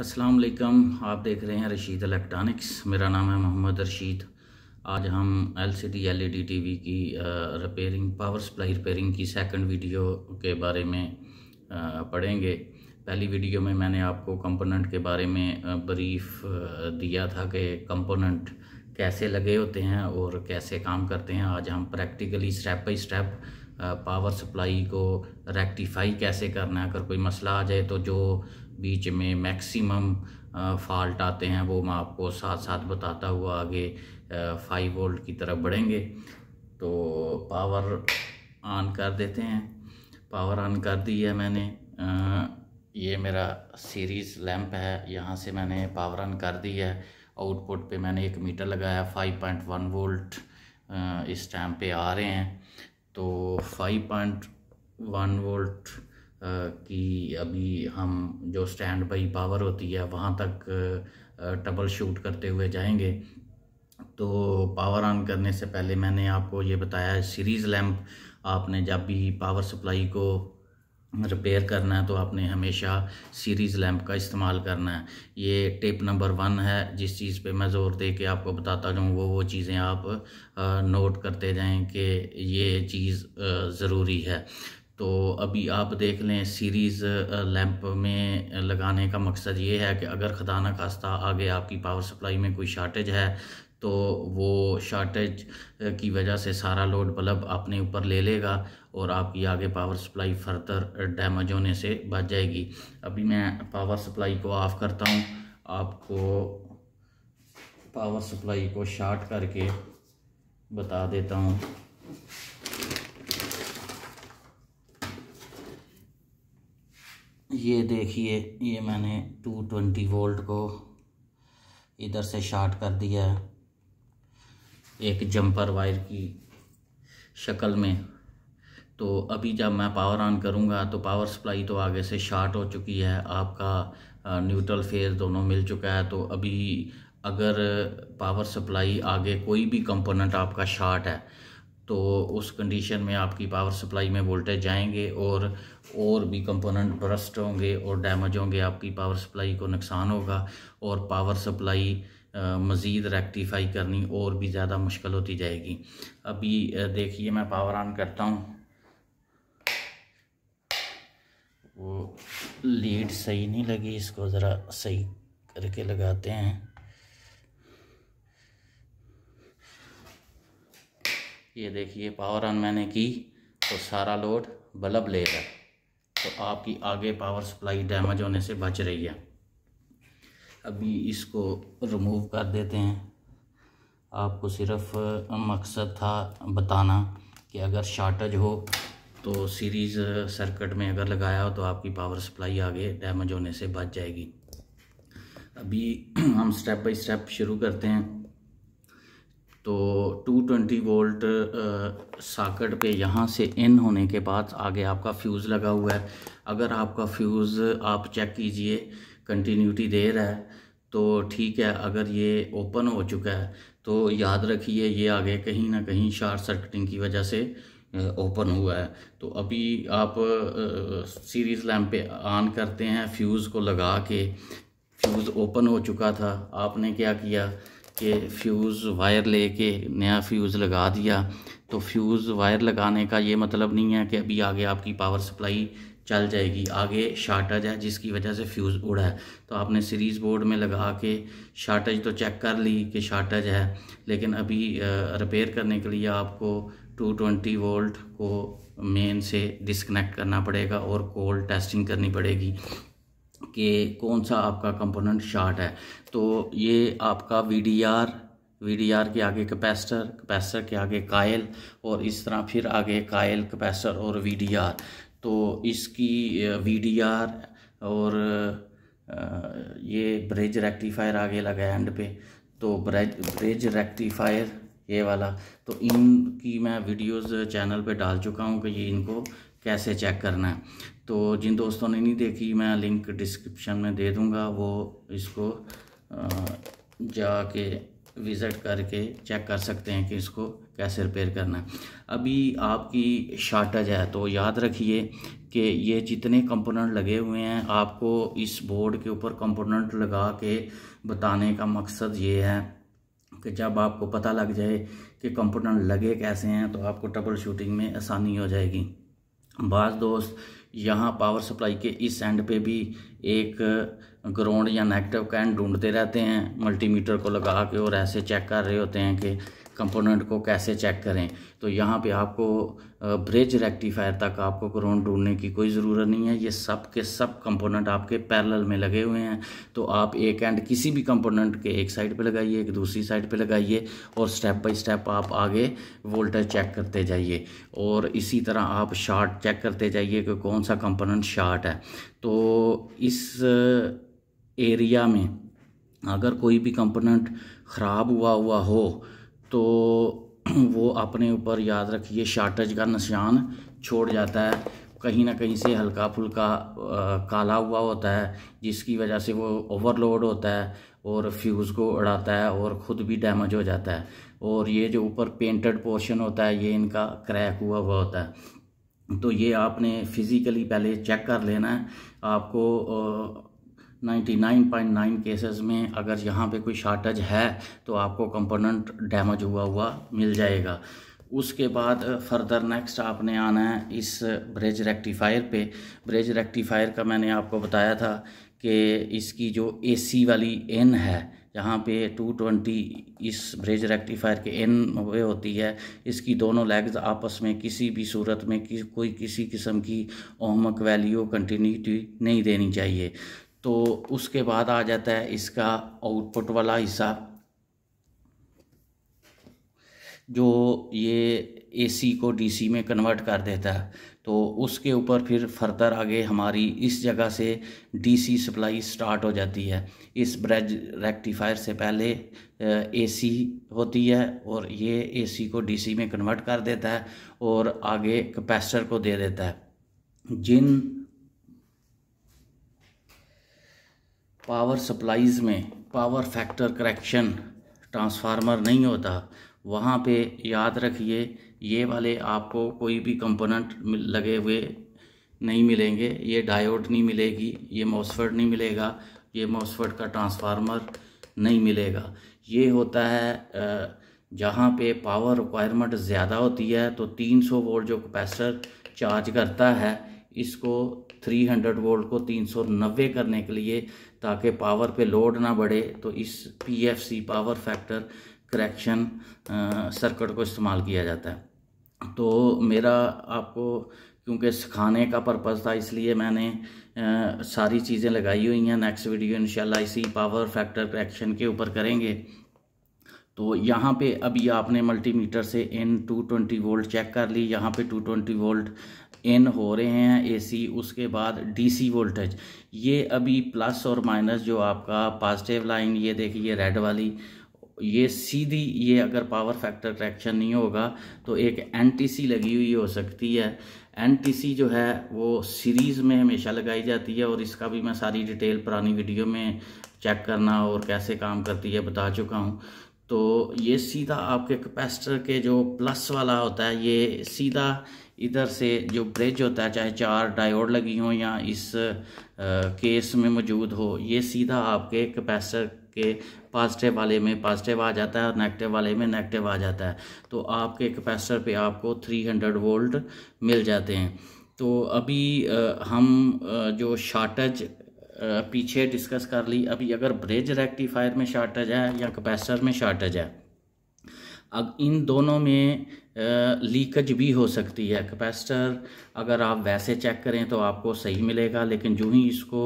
अस्सलाम वालेकुम आप देख रहे हैं रशीद इलेक्ट्रॉनिक्स मेरा नाम है मोहम्मद रशीद आज हम एलसीडी एलईडी टीवी की रिपेयरिंग पावर सप्लाई रिपेयरिंग की सेकंड वीडियो के बारे में पढ़ेंगे पहली वीडियो में मैंने आपको कंपोनेंट के बारे में ब्रीफ दिया था कि कंपोनेंट कैसे लगे होते हैं और कैसे काम करते हैं आज हम practically step by step power supply को रेक्टिफाई कैसे करना है अगर कोई मसला आ जाए तो जो बीच में मैक्सिमम फॉल्ट आते हैं वो मैं आपको साथ साथ बताता हुआ आगे फाइव वोल्ट की तरफ बढ़ेंगे तो पावर ऑन कर देते हैं पावर ऑन कर दी है मैंने आ, ये मेरा सीरीज़ लैंप है यहाँ से मैंने पावर ऑन कर दी है आउटपुट पे मैंने एक मीटर लगाया 5.1 वोल्ट इस टाइम पे आ रहे हैं तो 5.1 वोल्ट कि अभी हम जो स्टैंड बाई पावर होती है वहाँ तक टबल शूट करते हुए जाएंगे तो पावर ऑन करने से पहले मैंने आपको ये बताया सीरीज़ लैम्प आपने जब भी पावर सप्लाई को रिपेयर करना है तो आपने हमेशा सीरीज़ लैम्प का इस्तेमाल करना है ये टिप नंबर वन है जिस चीज़ पे मैं ज़ोर दे के आपको बताता जाऊँ वो वो चीज़ें आप नोट करते जाएं कि ये चीज़ ज़रूरी है तो अभी आप देख लें सीरीज़ लैंप में लगाने का मकसद ये है कि अगर ख़दाना न खास्ता आगे आपकी पावर सप्लाई में कोई शार्टेज है तो वो शार्टेज की वजह से सारा लोड बल्ब अपने ऊपर ले लेगा और आपकी आगे पावर सप्लाई फर्दर डैमेज होने से बच जाएगी अभी मैं पावर सप्लाई को ऑफ़ करता हूँ आपको पावर सप्लाई को शार्ट करके बता देता हूँ ये देखिए ये मैंने 220 वोल्ट को इधर से शार्ट कर दिया है एक जंपर वायर की शक्ल में तो अभी जब मैं पावर ऑन करूंगा तो पावर सप्लाई तो आगे से शार्ट हो चुकी है आपका न्यूट्रल फेज़ दोनों मिल चुका है तो अभी अगर पावर सप्लाई आगे कोई भी कंपोनेंट आपका शार्ट है तो उस कंडीशन में आपकी पावर सप्लाई में वोल्टेज जाएंगे और और भी कंपोनेंट ब्रस्ट होंगे और डैमेज होंगे आपकी पावर सप्लाई को नुकसान होगा और पावर सप्लाई मज़ीद रेक्टिफाई करनी और भी ज़्यादा मुश्किल होती जाएगी अभी देखिए मैं पावर ऑन करता हूँ वो लीड सही नहीं लगी इसको ज़रा सही करके लगाते हैं ये देखिए पावर ऑन मैंने की तो सारा लोड बल्ब ले रहा है तो आपकी आगे पावर सप्लाई डैमेज होने से बच रही है अभी इसको रिमूव कर देते हैं आपको सिर्फ मकसद था बताना कि अगर शार्टेज हो तो सीरीज़ सर्किट में अगर लगाया हो तो आपकी पावर सप्लाई आगे डैमेज होने से बच जाएगी अभी हम स्टेप बाय स्टेप शुरू करते हैं तो 220 वोल्ट साकट पे यहाँ से इन होने के बाद आगे आपका फ्यूज़ लगा हुआ है अगर आपका फ्यूज़ आप चेक कीजिए कंटिन्यूटी दे रहा है तो ठीक है अगर ये ओपन हो चुका है तो याद रखिए ये आगे कहीं ना कहीं शार्ट सर्किटिंग की वजह से ओपन हुआ है तो अभी आप सीरीज़ लैम्प पे ऑन करते हैं फ्यूज़ को लगा के फ्यूज़ ओपन हो चुका था आपने क्या किया कि फ्यूज़ वायर लेके नया फ्यूज़ लगा दिया तो फ्यूज़ वायर लगाने का ये मतलब नहीं है कि अभी आगे आपकी पावर सप्लाई चल जाएगी आगे शार्टेज है जिसकी वजह से फ्यूज़ उड़ा है तो आपने सीरीज़ बोर्ड में लगा के शार्टेज तो चेक कर ली कि शार्टेज है लेकिन अभी रिपेयर करने के लिए आपको 220 वोल्ट को मेन से डिसकनेक्ट करना पड़ेगा और कोल्ड टेस्टिंग करनी पड़ेगी कि कौन सा आपका कंपोनेंट शार्ट है तो ये आपका V D R V D R के आगे कैपेसिटर कैपेसिटर के आगे कायल और इस तरह फिर आगे कायल कैपेसिटर और वी डी आर तो इसकी वी डी आर और ये ब्रिज रेक्टिफायर आगे लगा एंड पे तो ब्रिज ब्रिज रेक्टिफायर ये वाला तो इनकी मैं वीडियोस चैनल पे डाल चुका हूँ कि ये इनको कैसे चेक करना है तो जिन दोस्तों ने नहीं देखी मैं लिंक डिस्क्रिप्शन में दे दूँगा वो इसको जाके विज़िट करके चेक कर सकते हैं कि इसको कैसे रिपेयर करना है अभी आपकी शार्टज है तो याद रखिए कि ये जितने कंपोनेंट लगे हुए हैं आपको इस बोर्ड के ऊपर कंपोनेंट लगा के बताने का मकसद ये है कि जब आपको पता लग जाए कि कंपोनेंट लगे कैसे हैं तो आपको ट्रबल शूटिंग में आसानी हो जाएगी बाज़ दोस्त यहाँ पावर सप्लाई के इस एंड पे भी एक ग्राउंड या नेगेटिव कैन ढूंढते रहते हैं मल्टीमीटर को लगा के और ऐसे चेक कर रहे होते हैं कि कंपोनेंट को कैसे चेक करें तो यहाँ पे आपको ब्रिज रेक्टिफायर तक आपको क्रोन ढूंढने की कोई ज़रूरत नहीं है ये सब के सब कंपोनेंट आपके पैरेलल में लगे हुए हैं तो आप एक एंड किसी भी कंपोनेंट के एक साइड पे लगाइए एक दूसरी साइड पे लगाइए और स्टेप बाय स्टेप आप आगे वोल्टेज चेक करते जाइए और इसी तरह आप शार्ट चेक करते जाइए कि कौन सा कंपोनेंट शार्ट है तो इस एरिया में अगर कोई भी कंपोनेंट ख़राब हुआ हुआ हो तो वो अपने ऊपर याद रखिए शार्टेज का निशान छोड़ जाता है कहीं ना कहीं से हल्का फुल्का काला हुआ होता है जिसकी वजह से वो ओवरलोड होता है और फ्यूज़ को उड़ाता है और ख़ुद भी डैमेज हो जाता है और ये जो ऊपर पेंटेड पोर्शन होता है ये इनका क्रैक हुआ हुआ होता है तो ये आपने फिज़िकली पहले चेक कर लेना है आपको 99.9 केसेस में अगर यहाँ पे कोई शार्टेज है तो आपको कंपोनेंट डैमेज हुआ हुआ मिल जाएगा उसके बाद फर्दर uh, नेक्स्ट आपने आना है इस ब्रेज रेक्टिफायर पे ब्रेज रेक्टिफायर का मैंने आपको बताया था कि इसकी जो एसी वाली एन है जहाँ पे 220 इस ब्रेज रेक्टिफायर के एन वे होती है इसकी दोनों लेग्स आपस में किसी भी सूरत में कि, कोई किसी किस्म की ओहमक वैल्यू कंटिन्यूटी नहीं देनी चाहिए तो उसके बाद आ जाता है इसका आउटपुट वाला हिस्सा जो ये एसी को डीसी में कन्वर्ट कर देता है तो उसके ऊपर फिर फर्दर आगे हमारी इस जगह से डीसी सप्लाई स्टार्ट हो जाती है इस ब्रेज रेक्टिफायर से पहले एसी होती है और ये एसी को डीसी में कन्वर्ट कर देता है और आगे कैपेसिटर को दे देता है जिन पावर सप्लाईज़ में पावर फैक्टर करेक्शन ट्रांसफार्मर नहीं होता वहाँ पे याद रखिए ये वाले आपको कोई भी कंपोनेंट लगे हुए नहीं मिलेंगे ये डायोड नहीं मिलेगी ये मॉसफर्ड नहीं मिलेगा ये मॉसफर्ड का ट्रांसफार्मर नहीं मिलेगा ये होता है जहाँ पे पावर रिक्वायरमेंट ज़्यादा होती है तो 300 वोल्ट जो कैपेसिटर चार्ज करता है इसको 300 वोल्ट को 390 करने के लिए ताकि पावर पे लोड ना बढ़े तो इस PFC power factor correction circuit को इस्तेमाल किया जाता है तो मेरा आपको क्योंकि सिखाने का पर्पज़ था इसलिए मैंने आ, सारी चीज़ें लगाई हुई हैं नेक्स्ट वीडियो इंशाल्लाह इसी पावर फैक्टर करेक्शन के ऊपर करेंगे तो यहाँ पे अभी आपने मल्टीमीटर से इन टू ट्वेंटी वोल्ट चेक कर ली यहाँ पे टू ट्वेंटी वोल्ट इन हो रहे हैं एसी उसके बाद डीसी वोल्टेज ये अभी प्लस और माइनस जो आपका पॉजिटिव लाइन ये देखिए रेड वाली ये सीधी ये अगर पावर फैक्टर ट्रैक्शन नहीं होगा तो एक एनटीसी लगी हुई हो सकती है एनटीसी जो है वो सीरीज़ में हमेशा लगाई जाती है और इसका भी मैं सारी डिटेल पुरानी वीडियो में चेक करना और कैसे काम करती है बता चुका हूँ तो ये सीधा आपके कैपेसिटर के जो प्लस वाला होता है ये सीधा इधर से जो ब्रिज होता है चाहे चार डायोड लगी हो या इस आ, केस में मौजूद हो ये सीधा आपके कैपेसिटर के पॉजिटिव वाले में पॉजिटिव आ जाता है और नेगेटिव वाले में नेगेटिव आ जाता है तो आपके कैपेसिटर पे आपको 300 वोल्ट मिल जाते हैं तो अभी आ, हम आ, जो शार्टेज पीछे डिस्कस कर ली अभी अगर ब्रिज रेक्टिफायर में शार्टेज है या कैपेसिटर में शार्टेज है अब इन दोनों में लीकेज भी हो सकती है कैपेसिटर अगर आप वैसे चेक करें तो आपको सही मिलेगा लेकिन जो ही इसको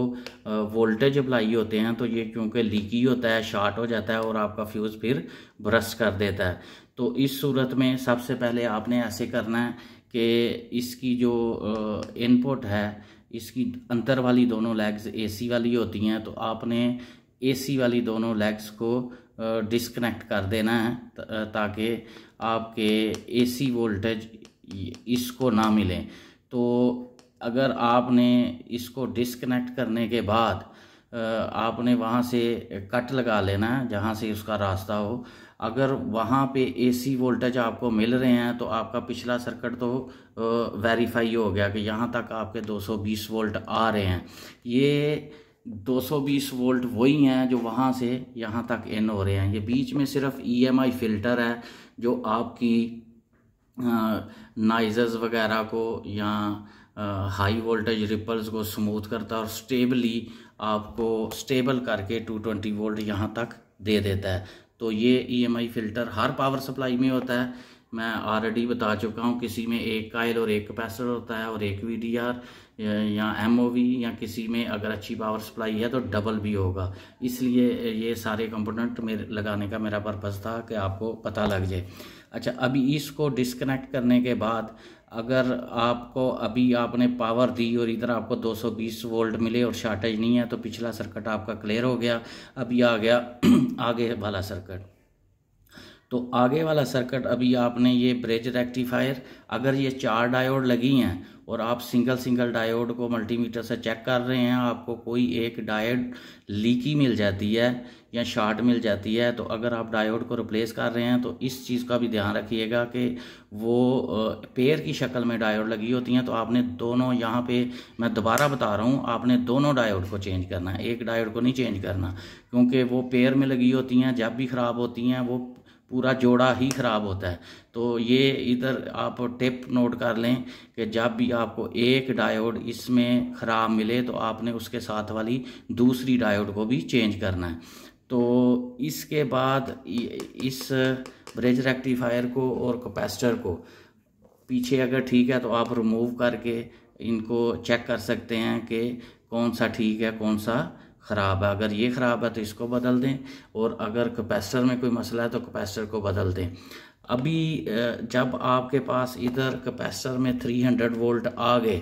वोल्टेज अप्लाई होते हैं तो ये क्योंकि लीकी होता है शार्ट हो जाता है और आपका फ्यूज़ फिर ब्रश कर देता है तो इस सूरत में सबसे पहले आपने ऐसे करना है कि इसकी जो इनपुट है इसकी अंतर वाली दोनों लेग्स एसी वाली होती हैं तो आपने एसी वाली दोनों लेग्स को डिस्कनेक्ट कर देना है ताकि आपके एसी वोल्टेज इसको ना मिले तो अगर आपने इसको डिस्कनेक्ट करने के बाद आपने वहाँ से कट लगा लेना है जहाँ से उसका रास्ता हो अगर वहाँ पे एसी वोल्टेज आपको मिल रहे हैं तो आपका पिछला सर्किट तो वेरीफाई हो गया कि यहाँ तक आपके 220 वोल्ट आ रहे हैं ये 220 वोल्ट वही हैं जो वहाँ से यहाँ तक इन हो रहे हैं ये बीच में सिर्फ ईएमआई e फिल्टर है जो आपकी नाइजर्स वगैरह को या हाई वोल्टेज रिपल्स को स्मूथ करता है और स्टेबली आपको स्टेबल करके 220 वोल्ट यहाँ तक दे देता है तो ये ईएमआई e फ़िल्टर हर पावर सप्लाई में होता है मैं ऑलरेडी बता चुका हूँ किसी में एक कायल और एक कैपेसिटर होता है और एक वी डी आर या एम ओ वी या किसी में अगर अच्छी पावर सप्लाई है तो डबल भी होगा इसलिए ये सारे कंपोनेंट मेरे लगाने का मेरा पर्पज़ था कि आपको पता लग जाए अच्छा अभी इसको डिसकनेक्ट करने के बाद अगर आपको अभी आपने पावर दी और इधर आपको 220 वोल्ट मिले और शार्टेज नहीं है तो पिछला सर्किट आपका क्लियर हो गया अभी आ गया आगे वाला सर्किट तो आगे वाला सर्किट अभी आपने ये ब्रिज रेक्टिफायर अगर ये चार डायोड लगी हैं और आप सिंगल सिंगल डायोड को मल्टीमीटर से चेक कर रहे हैं आपको कोई एक डायोड लीकी मिल जाती है या शार्ट मिल जाती है तो अगर आप डायोड को रिप्लेस कर रहे हैं तो इस चीज़ का भी ध्यान रखिएगा कि वो पेयर की शक्ल में डायोड लगी होती हैं तो आपने दोनों यहाँ पे मैं दोबारा बता रहा हूँ आपने दोनों डायोड को चेंज करना है एक डायोड को नहीं चेंज करना क्योंकि वो पेयर में लगी होती हैं जब भी ख़राब होती हैं वो पूरा जोड़ा ही ख़राब होता है तो ये इधर आप टिप नोट कर लें कि जब भी आपको एक डायोड इसमें ख़राब मिले तो आपने उसके साथ वाली दूसरी डायोड को भी चेंज करना है तो इसके बाद इस ब्रिज रेक्टिफायर को और कैपेसिटर को पीछे अगर ठीक है तो आप रिमूव करके इनको चेक कर सकते हैं कि कौन सा ठीक है कौन सा ख़राब है अगर ये ख़राब है तो इसको बदल दें और अगर कैपेसिटर में कोई मसला है तो कैपेसिटर को बदल दें अभी जब आपके पास इधर कैपेसिटर में 300 वोल्ट आ गए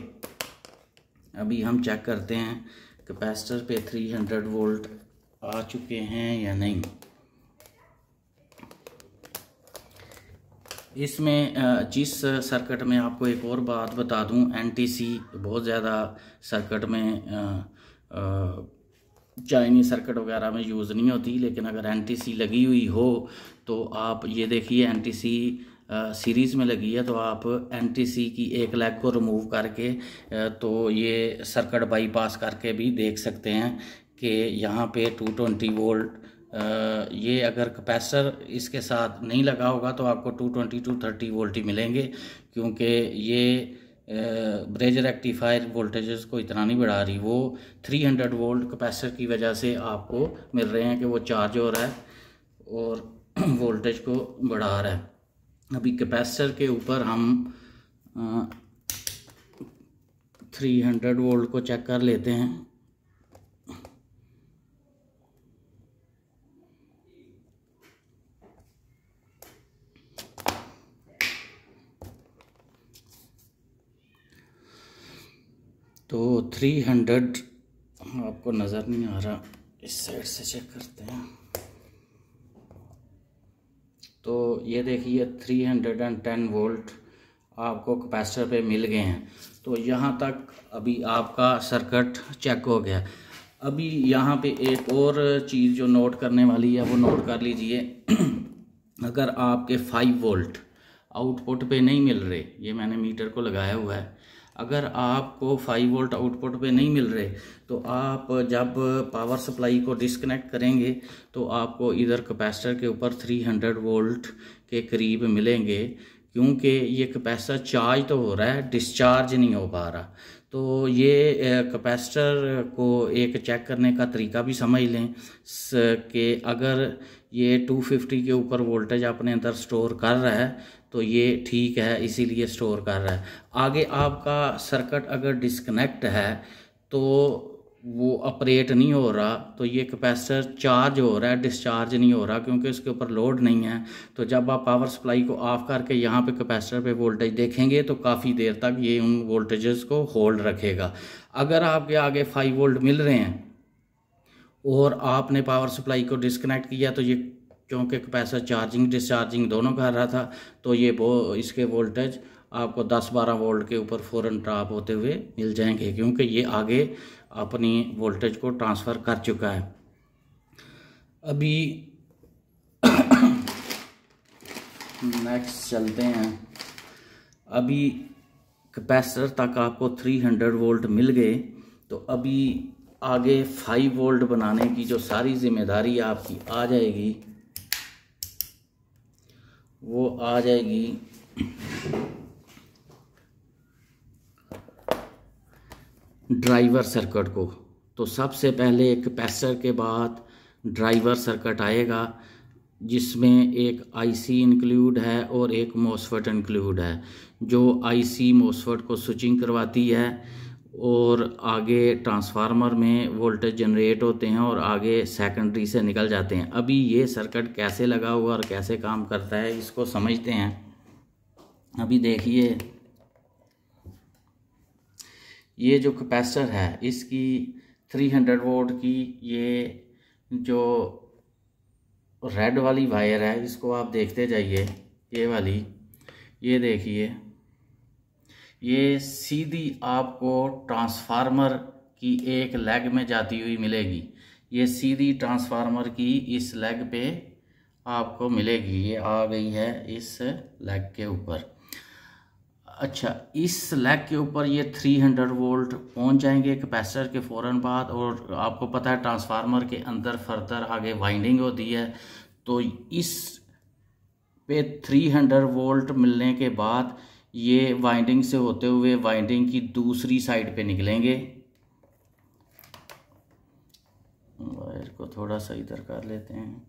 अभी हम चेक करते हैं कैपेसिटर पे 300 वोल्ट आ चुके हैं या नहीं इसमें जिस सर्किट में आपको एक और बात बता दूं एनटीसी बहुत ज़्यादा सर्किट में आ, आ, चाइनी सर्किट वगैरह में यूज़ नहीं होती लेकिन अगर एन लगी हुई हो तो आप ये देखिए एन सीरीज़ में लगी है तो आप एन की एक लैग को रिमूव करके तो ये सर्किट बाईपास करके भी देख सकते हैं कि यहाँ पे 220 वोल्ट ये अगर कैपेसिटर इसके साथ नहीं लगा होगा तो आपको 220 230 वोल्ट ही मिलेंगे क्योंकि ये ब्रेज रेक्टिफायर वोल्टेजेस को इतना नहीं बढ़ा रही वो 300 वोल्ट कैपेसिटर की वजह से आपको मिल रहे हैं कि वो चार्ज हो रहा है और वोल्टेज को बढ़ा रहा है अभी कैपेसिटर के ऊपर हम आ, 300 वोल्ट को चेक कर लेते हैं तो थ्री हंड्रेड हाँ, आपको नज़र नहीं आ रहा इस साइड से चेक करते हैं तो ये देखिए three hundred and ten volt आपको कैपेसिटर पे मिल गए हैं तो यहाँ तक अभी आपका सर्किट चेक हो गया अभी यहाँ पे एक और चीज़ जो नोट करने वाली है वो नोट कर लीजिए अगर आपके फाइव वोल्ट आउटपुट पे नहीं मिल रहे ये मैंने मीटर को लगाया हुआ है अगर आपको 5 वोल्ट आउटपुट पे नहीं मिल रहे तो आप जब पावर सप्लाई को डिस्कनेक्ट करेंगे तो आपको इधर कैपेसिटर के ऊपर 300 वोल्ट के करीब मिलेंगे क्योंकि ये कैपेसिटर चार्ज तो हो रहा है डिस्चार्ज नहीं हो पा रहा तो ये कैपेसिटर को एक चेक करने का तरीका भी समझ लें कि अगर ये 250 के ऊपर वोल्टेज अपने अंदर स्टोर कर रहा है तो ये ठीक है इसीलिए स्टोर कर रहा है आगे आपका सर्किट अगर डिस्कनेक्ट है तो वो ऑपरेट नहीं हो रहा तो ये कैपेसिटर चार्ज हो रहा है डिस्चार्ज नहीं हो रहा क्योंकि उसके ऊपर लोड नहीं है तो जब आप पावर सप्लाई को ऑफ करके यहाँ पे कैपेसिटर पे वोल्टेज देखेंगे तो काफ़ी देर तक ये उन वोल्टेजेस को होल्ड रखेगा अगर आपके आगे फाइव वोल्ट मिल रहे हैं और आपने पावर सप्लाई को डिस्कनेक्ट किया तो ये क्योंकि कैपेसिटर चार्जिंग डिस्चार्जिंग दोनों कर रहा था तो ये वो इसके वोल्टेज आपको 10-12 वोल्ट के ऊपर फ़ौरन ड्राप होते हुए मिल जाएंगे क्योंकि ये आगे अपनी वोल्टेज को ट्रांसफ़र कर चुका है अभी नेक्स्ट चलते हैं अभी कैपेसिटर तक आपको 300 वोल्ट मिल गए तो अभी आगे 5 वोल्ट बनाने की जो सारी जिम्मेदारी आपकी आ जाएगी वो आ जाएगी ड्राइवर सर्किट को तो सबसे पहले एक कैपेसिटर के बाद ड्राइवर सर्किट आएगा जिसमें एक आईसी इंक्लूड है और एक मोसफट इंक्लूड है जो आईसी मोसफट को स्विचिंग करवाती है और आगे ट्रांसफार्मर में वोल्टेज जनरेट होते हैं और आगे सेकेंडरी से निकल जाते हैं अभी ये सर्किट कैसे लगा हुआ और कैसे काम करता है इसको समझते हैं अभी देखिए ये जो कैपेसिटर है इसकी 300 वोल्ट की ये जो रेड वाली वायर है इसको आप देखते जाइए ये वाली ये देखिए ये सीधी आपको ट्रांसफार्मर की एक लेग में जाती हुई मिलेगी ये सीधी ट्रांसफार्मर की इस लेग पे आपको मिलेगी ये आ गई है इस लेग के ऊपर अच्छा इस लेग के ऊपर ये 300 वोल्ट पहुंच जाएंगे कैपेसिटर के फ़ौरन बाद और आपको पता है ट्रांसफार्मर के अंदर फर्दर आगे वाइंडिंग होती है तो इस पे 300 वोल्ट मिलने के बाद ये वाइंडिंग से होते हुए वाइंडिंग की दूसरी साइड पे निकलेंगे वायर को थोड़ा सा इधर कर लेते हैं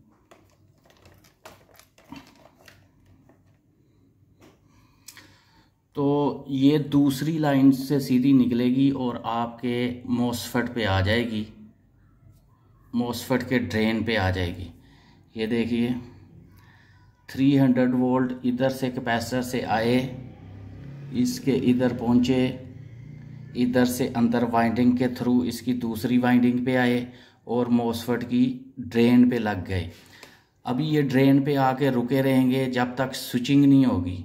तो ये दूसरी लाइन से सीधी निकलेगी और आपके मोसफट पे आ जाएगी मोसफट के ड्रेन पे आ जाएगी ये देखिए 300 वोल्ट इधर से कैपेसिटर से आए इसके इधर पहुँचे इधर से अंदर वाइंडिंग के थ्रू इसकी दूसरी वाइंडिंग पे आए और मोसफट की ड्रेन पे लग गए अभी ये ड्रेन पे आके रुके रहेंगे जब तक स्विचिंग नहीं होगी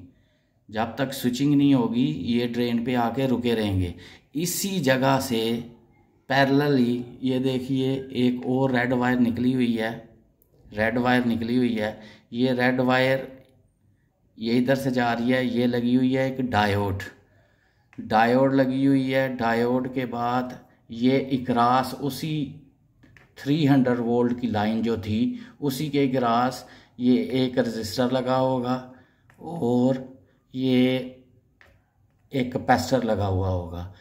जब तक स्विचिंग नहीं होगी ये ड्रेन पे आके रुके रहेंगे इसी जगह से ही ये देखिए एक और रेड वायर निकली हुई है रेड वायर निकली हुई है ये रेड वायर ये इधर से जा रही है ये लगी हुई है एक डायोड डायोड लगी हुई है डायोड के बाद ये इकरास उसी 300 वोल्ट की लाइन जो थी उसी के इकरास ये एक रजिस्टर लगा होगा और ये एक कैपेसिटर लगा हुआ होगा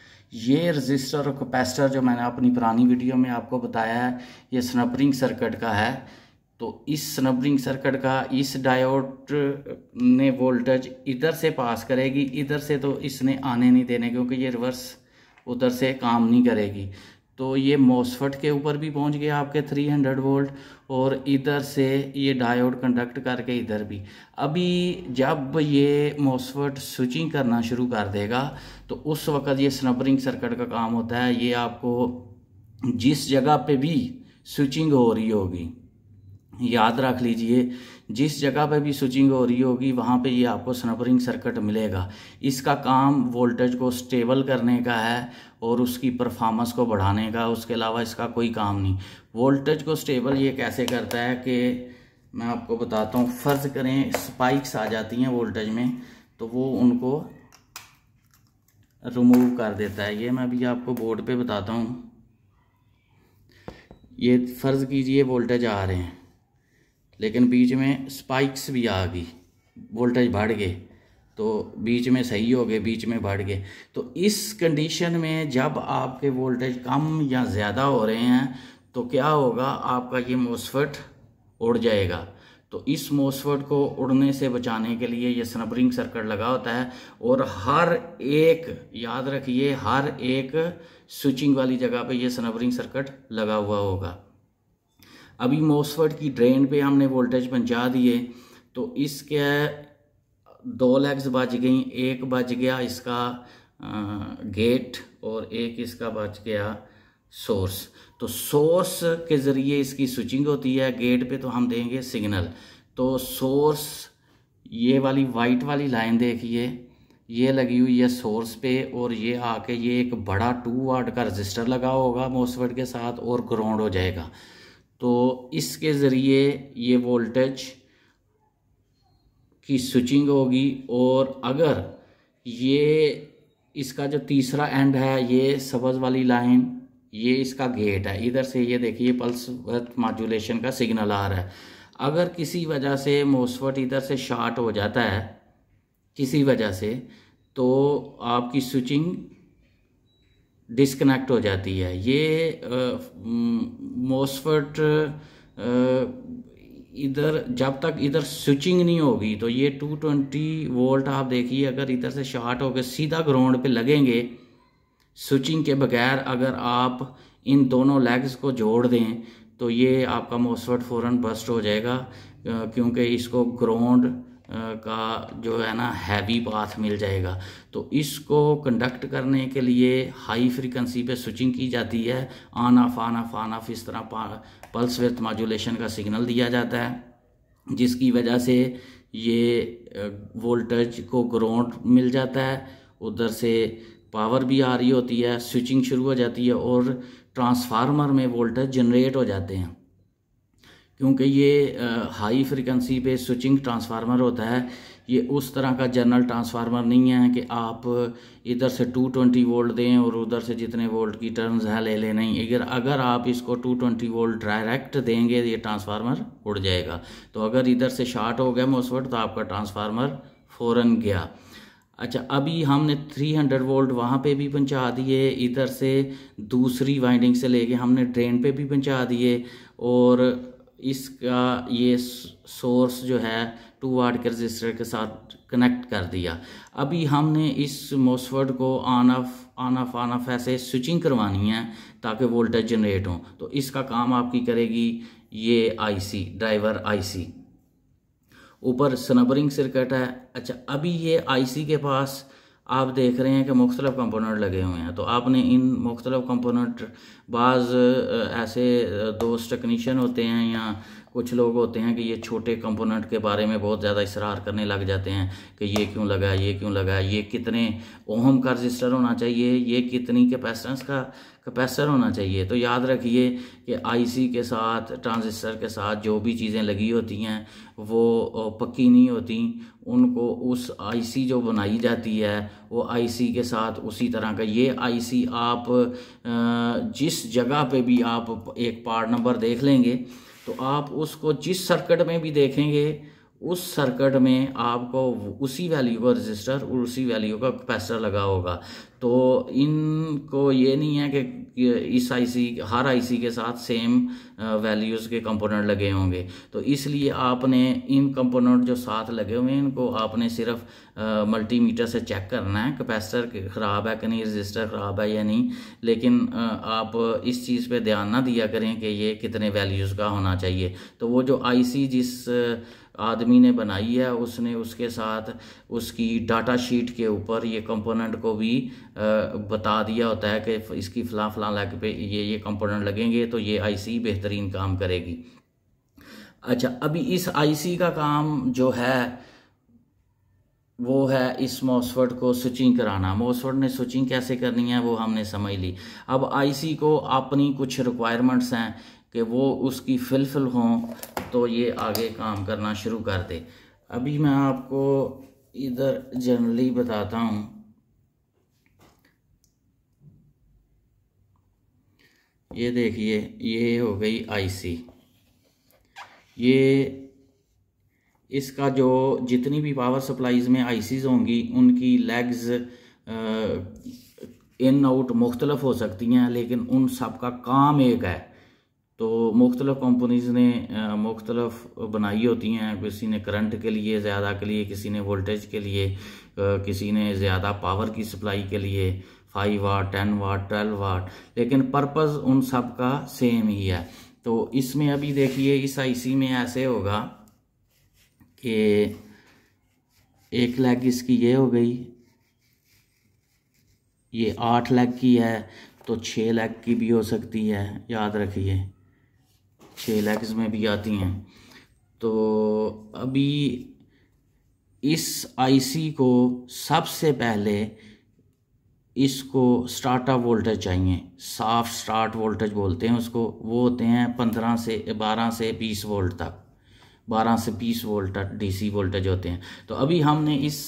ये रजिस्टर और कैपेसिटर जो मैंने अपनी पुरानी वीडियो में आपको बताया है ये स्नपरिंग सर्किट का है तो इस स्नबरिंग सर्किट का इस डायोड ने वोल्टेज इधर से पास करेगी इधर से तो इसने आने नहीं देने क्योंकि ये रिवर्स उधर से काम नहीं करेगी तो ये मोसफट के ऊपर भी पहुंच गया आपके 300 वोल्ट और इधर से ये डायोड कंडक्ट करके इधर भी अभी जब ये मोसफट स्विचिंग करना शुरू कर देगा तो उस वक्त ये स्नबरिंग सर्किट का काम होता है ये आपको जिस जगह पे भी स्विचिंग हो रही होगी याद रख लीजिए जिस जगह पर भी स्विचिंग हो रही होगी वहाँ पे ये आपको स्नपरिंग सर्किट मिलेगा इसका काम वोल्टेज को स्टेबल करने का है और उसकी परफॉर्मेंस को बढ़ाने का उसके अलावा इसका कोई काम नहीं वोल्टेज को स्टेबल ये कैसे करता है कि मैं आपको बताता हूँ फ़र्ज़ करें स्पाइक्स आ जाती हैं वोल्टेज में तो वो उनको रिमूव कर देता है ये मैं अभी आपको बोर्ड पर बताता हूँ ये फ़र्ज़ कीजिए वोल्टेज आ रहे हैं लेकिन बीच में स्पाइक्स भी आ गई वोल्टेज बढ़ गए तो बीच में सही हो गए बीच में बढ़ गए तो इस कंडीशन में जब आपके वोल्टेज कम या ज़्यादा हो रहे हैं तो क्या होगा आपका ये मोसफट उड़ जाएगा तो इस मोसफट को उड़ने से बचाने के लिए ये स्नबरिंग सर्कट लगा होता है और हर एक याद रखिए हर एक स्विचिंग वाली जगह पे ये स्नबरिंग सर्कट लगा हुआ होगा अभी मोसफर्ड की ड्रेन पे हमने वोल्टेज पहुंचा दिए तो इसके दो लेग्स बच गई एक बच गया इसका गेट और एक इसका बच गया सोर्स तो सोर्स के ज़रिए इसकी स्विचिंग होती है गेट पे तो हम देंगे सिग्नल तो सोर्स ये वाली वाइट वाली लाइन देखिए ये लगी हुई है सोर्स पे और ये आके ये एक बड़ा टू वाट का रजिस्टर लगा होगा मोसवर्ड के साथ और ग्राउंड हो जाएगा तो इसके ज़रिए ये वोल्टेज की स्विचिंग होगी और अगर ये इसका जो तीसरा एंड है ये सबज़ वाली लाइन ये इसका गेट है इधर से ये देखिए पल्स वर्थ मॉड्यूलेशन का सिग्नल आ रहा है अगर किसी वजह से मोसफट इधर से शार्ट हो जाता है किसी वजह से तो आपकी स्विचिंग डिसकनेक्ट हो जाती है ये मोसफट इधर जब तक इधर स्विचिंग नहीं होगी तो ये 220 वोल्ट आप देखिए अगर इधर से शार्ट होकर सीधा ग्राउंड पे लगेंगे स्विचिंग के बगैर अगर आप इन दोनों लेग्स को जोड़ दें तो ये आपका मोस्फर्ट फ़ौरन बस्ट हो जाएगा क्योंकि इसको ग्राउंड का जो है ना हैवी पाथ मिल जाएगा तो इसको कंडक्ट करने के लिए हाई फ्रीक्वेंसी पे स्विचिंग की जाती है आन ऑफ आन ऑफ आन ऑफ इस तरह पल्स विथ मॉड्यूलेशन का सिग्नल दिया जाता है जिसकी वजह से ये वोल्टेज को ग्राउंड मिल जाता है उधर से पावर भी आ रही होती है स्विचिंग शुरू हो जाती है और ट्रांसफार्मर में वोल्टेज जनरेट हो जाते हैं क्योंकि ये हाई फ्रिक्वेंसी पे स्विचिंग ट्रांसफार्मर होता है ये उस तरह का जनरल ट्रांसफार्मर नहीं है कि आप इधर से 220 वोल्ट दें और उधर से जितने वोल्ट की टर्न्स है ले लें नहीं अगर अगर आप इसको 220 वोल्ट डायरेक्ट देंगे ये ट्रांसफार्मर उड़ जाएगा तो अगर इधर से शार्ट हो गया मोसफट तो आपका ट्रांसफार्मर फ़ौर गया अच्छा अभी हमने 300 वोल्ट वहाँ पे भी पहुँचा दिए इधर से दूसरी वाइंडिंग से लेके हमने ड्रेन पे भी पहुँचा दिए और इसका ये सोर्स जो है टू वाट के रजिस्टर के साथ कनेक्ट कर दिया अभी हमने इस मोसफर्ड को on off on off on off ऐसे स्विचिंग करवानी है ताकि वोल्टेज जनरेट हो तो इसका काम आपकी करेगी ये आईसी ड्राइवर आईसी ऊपर स्नबरिंग सर्किट है अच्छा अभी ये आईसी के पास आप देख रहे हैं कि मुख्तलिफ़ कंपोनेंट लगे हुए हैं तो आपने इन मुख्तलिफ़ कंपोनेंट बाज़ ऐसे दोस्त टेक्नीशियन होते हैं या कुछ लोग होते हैं कि ये छोटे कंपोनेंट के बारे में बहुत ज़्यादा इसरार करने लग जाते हैं कि ये क्यों लगा ये क्यों लगा ये कितने ओहम का रजिस्टर होना चाहिए ये कितनी कैपेसिटेंस का कैपेसिटर होना चाहिए तो याद रखिए कि आईसी के साथ ट्रांजिस्टर के साथ जो भी चीज़ें लगी होती हैं वो पक्की नहीं होती उनको उस आईसी जो बनाई जाती है वो आईसी के साथ उसी तरह का ये आईसी आप जिस जगह पे भी आप एक पार्ट नंबर देख लेंगे तो आप उसको जिस सर्किट में भी देखेंगे उस सर्किट में आपको उसी वैल्यू का रजिस्टर और उसी वैल्यू का कैपेसिटर लगा होगा तो इनको ये नहीं है कि इस आईसी हर आईसी के साथ सेम वैल्यूज़ के कंपोनेंट लगे होंगे तो इसलिए आपने इन कंपोनेंट जो साथ लगे हुए हैं इनको आपने सिर्फ मल्टीमीटर से चेक करना है कैपेसिटर ख़राब है कि नहीं रजिस्टर ख़राब है या नहीं लेकिन आप इस चीज़ पे ध्यान ना दिया करें कि ये कितने वैल्यूज़ का होना चाहिए तो वो जो आईसी जिस आदमी ने बनाई है उसने उसके साथ उसकी डाटा शीट के ऊपर ये कंपोनेंट को भी बता दिया होता है कि इसकी फ़लाँ फ़लाँ लग पे ये ये कंपोनेंट लगेंगे तो ये आईसी बेहतरीन काम करेगी अच्छा अभी इस आईसी का काम जो है वो है इस मॉसवर्ड को स्विचिंग कराना मॉसवर्ड ने स्विचिंग कैसे करनी है वो हमने समझ ली अब आईसी को अपनी कुछ रिक्वायरमेंट्स हैं कि वो उसकी फिलफिल हों तो ये आगे काम करना शुरू कर दे अभी मैं आपको इधर जनरली बताता हूँ ये देखिए ये हो गई आईसी ये इसका जो जितनी भी पावर सप्लाईज़ में आईसीज़ होंगी उनकी लेग्स इन आउट मुख्तलफ हो सकती हैं लेकिन उन सब का काम एक है तो मुख्तलफ कंपनीज़ ने मुख्तलफ बनाई होती हैं किसी ने करंट के लिए ज़्यादा के लिए किसी ने वोल्टेज के लिए किसी ने ज़्यादा पावर की सप्लाई के लिए five watt ten watt twelve watt लेकिन पर्पज़ उन सब का सेम ही है तो इसमें अभी देखिए इस आईसी में ऐसे होगा कि एक लैग इसकी ये हो गई ये आठ लैग की है तो छः लैग की भी हो सकती है याद रखिए छः लैक्स में भी आती हैं तो अभी इस आईसी को सबसे पहले इसको स्टार्टअप वोल्टेज चाहिए साफ स्टार्ट वोल्टेज बोलते हैं उसको वो होते हैं पंद्रह से बारह से बीस वोल्ट तक बारह से बीस वोल्ट डी डीसी वोल्टेज होते हैं तो अभी हमने इस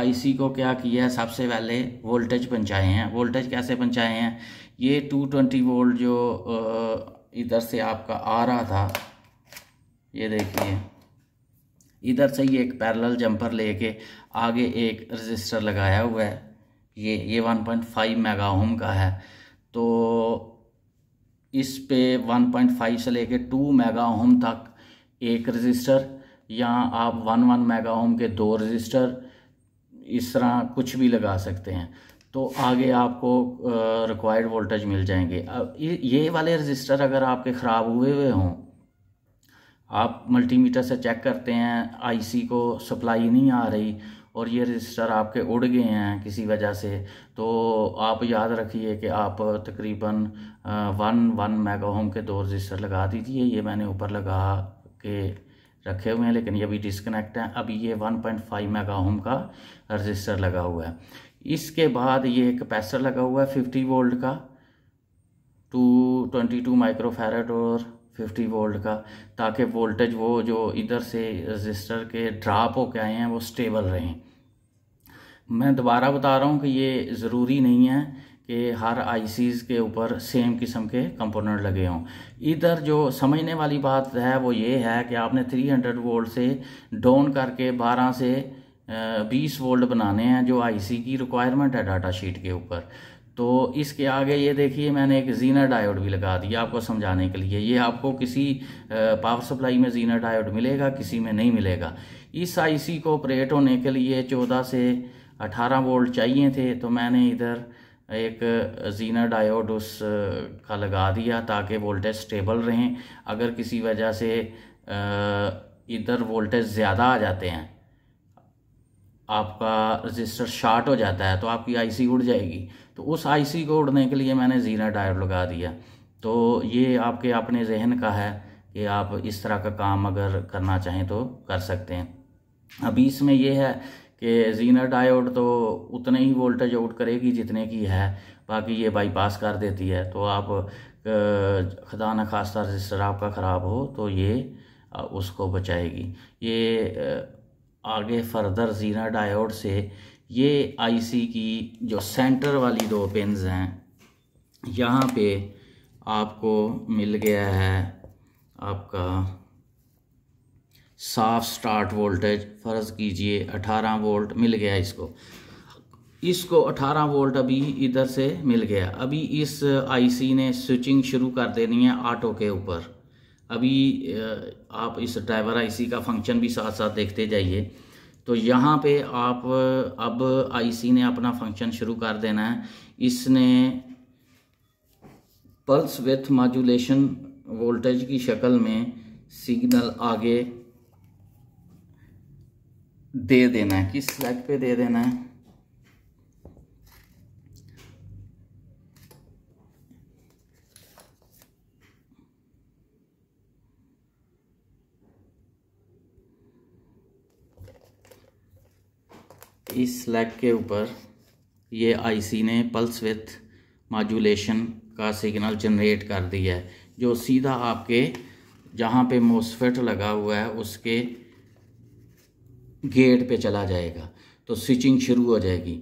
आईसी uh, को क्या किया है सबसे पहले वोल्टेज पहुँचाए हैं वोल्टेज कैसे पहुँचाए हैं ये टू ट्वेंटी वोल्ट जो uh, इधर से आपका आ रहा था ये देखिए इधर से ये एक पैरेलल जंपर लेके आगे एक रजिस्टर लगाया हुआ है ये ये 1.5 मेगा होम का है तो इस पे 1.5 से लेके 2 मेगा होम तक एक रजिस्टर या आप 1 1 मेगा होम के दो रजिस्टर इस तरह कुछ भी लगा सकते हैं तो आगे आपको रिक्वायर्ड वोल्टेज मिल जाएंगे अब ये वाले रजिस्टर अगर आपके ख़राब हुए हुए हों आप मल्टीमीटर से चेक करते हैं आईसी को सप्लाई नहीं आ रही और ये रजिस्टर आपके उड़ गए हैं किसी वजह से तो आप याद रखिए कि आप तकरीबन वन वन मेगा होम के दो रजिस्टर लगा दीजिए ये मैंने ऊपर लगा के रखे हुए हैं लेकिन ये अभी डिसकनेक्ट हैं अभी ये 1.5 मेगा का रजिस्टर लगा हुआ है इसके बाद ये एक कैपेसिटर लगा हुआ है फिफ्टी वोल्ट का टू ट्वेंटी टू माइक्रोफेरेड और फिफ्टी वोल्ट का ताकि वोल्टेज वो जो इधर से रजिस्टर के ड्राप होके आए हैं वो स्टेबल रहें मैं दोबारा बता रहा हूँ कि ये ज़रूरी नहीं है कि हर आईसीज़ के ऊपर सेम किस्म के कंपोनेंट लगे हों इधर जो समझने वाली बात है वो ये है कि आपने 300 वोल्ट से डाउन करके 12 से बीस वोल्ट बनाने हैं जो आईसी की रिक्वायरमेंट है डाटा शीट के ऊपर तो इसके आगे ये देखिए मैंने एक जीना डायोड भी लगा दिया आपको समझाने के लिए ये आपको किसी पावर सप्लाई में जीना डायोड मिलेगा किसी में नहीं मिलेगा इस आईसी को ऑपरेट होने के लिए 14 से 18 वोल्ट चाहिए थे तो मैंने इधर एक जीना डायोड उस का लगा दिया ताकि वोल्टेज स्टेबल रहें अगर किसी वजह से इधर वोल्टेज ज़्यादा आ जाते हैं आपका रजिस्टर शार्ट हो जाता है तो आपकी आईसी उड़ जाएगी तो उस आईसी को उड़ने के लिए मैंने जीना डायर लगा दिया तो ये आपके अपने जहन का है कि आप इस तरह का काम अगर करना चाहें तो कर सकते हैं अभी इसमें यह है कि जीना डायोड तो उतने ही वोल्टेज आउट करेगी जितने की है बाकी ये बाईपास कर देती है तो आप खदा न खास्ता रजिस्टर आपका ख़राब हो तो ये उसको बचाएगी ये आगे फर्दर ज़ीना डायोड से ये आईसी की जो सेंटर वाली दो पिन्स हैं यहाँ पे आपको मिल गया है आपका साफ स्टार्ट वोल्टेज फ़र्ज़ कीजिए 18 वोल्ट मिल गया इसको इसको 18 वोल्ट अभी इधर से मिल गया अभी इस आईसी ने स्विचिंग शुरू कर देनी है ऑटो के ऊपर अभी आप इस ड्राइवर आईसी का फंक्शन भी साथ साथ देखते जाइए तो यहाँ पे आप अब आईसी ने अपना फंक्शन शुरू कर देना है इसने पल्स विथ मॉड्यूलेशन वोल्टेज की शक्ल में सिग्नल आगे दे देना है किस स्लैग पे दे देना है इस स्लैब के ऊपर ये आईसी ने पल्स विथ माजुलेशन का सिग्नल जनरेट कर दिया है जो सीधा आपके जहाँ पे मोसफेट लगा हुआ है उसके गेट पे चला जाएगा तो स्विचिंग शुरू हो जाएगी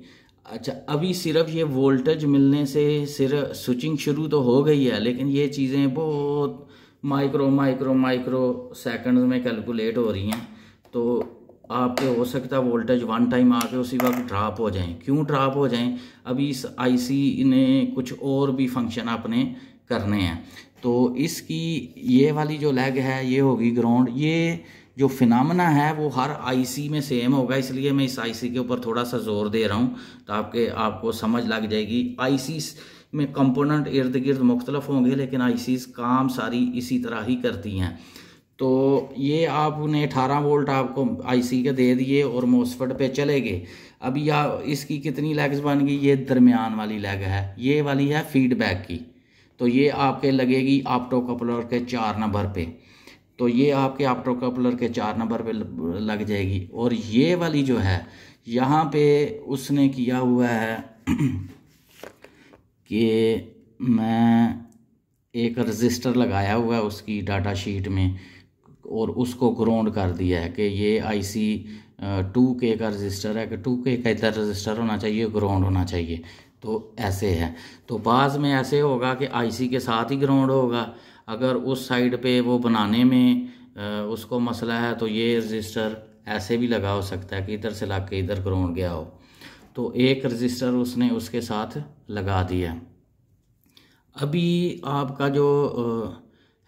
अच्छा अभी सिर्फ ये वोल्टेज मिलने से सिर्फ स्विचिंग शुरू तो हो गई है लेकिन ये चीज़ें बहुत माइक्रो माइक्रो माइक्रो सेकंड्स में कैलकुलेट हो रही हैं तो आपके हो सकता है वोल्टेज वन टाइम आके उसी वक्त ड्राप हो जाएं क्यों ड्राप हो जाएं अभी इस आईसी ने कुछ और भी फंक्शन अपने करने हैं तो इसकी ये वाली जो लेग है ये होगी ग्राउंड ये जो फिनामना है वो हर आईसी में सेम होगा इसलिए मैं इस आईसी के ऊपर थोड़ा सा जोर दे रहा हूँ तो आपके आपको समझ लग जाएगी आईसी में कंपोनेंट इर्द गिर्द मुख्तलफ होंगे लेकिन आईसीज काम सारी इसी तरह ही करती हैं तो ये आपने अठारह वोल्ट आपको आईसी के दे दिए और मोसफट पे चले गए अब या इसकी कितनी लेग्स बन गई ये दरमियान वाली लेग है ये वाली है फीडबैक की तो ये आपके लगेगी आपटो कपलर के चार नंबर पे तो ये आपके आपटो कपलर के चार नंबर पे लग जाएगी और ये वाली जो है यहाँ पे उसने किया हुआ है कि मैं एक रजिस्टर लगाया हुआ है उसकी डाटा शीट में और उसको ग्राउंड कर दिया है कि ये आई सी टू के का रजिस्टर है कि टू के का इधर रजिस्टर होना चाहिए ग्राउंड होना चाहिए तो ऐसे है तो बाद में ऐसे होगा कि आईसी के साथ ही ग्राउंड होगा अगर उस साइड पे वो बनाने में उसको मसला है तो ये रजिस्टर ऐसे भी लगा हो सकता है कि इधर से ला के इधर ग्राउंड गया हो तो एक रजिस्टर उसने उसके साथ लगा दिया अभी आपका जो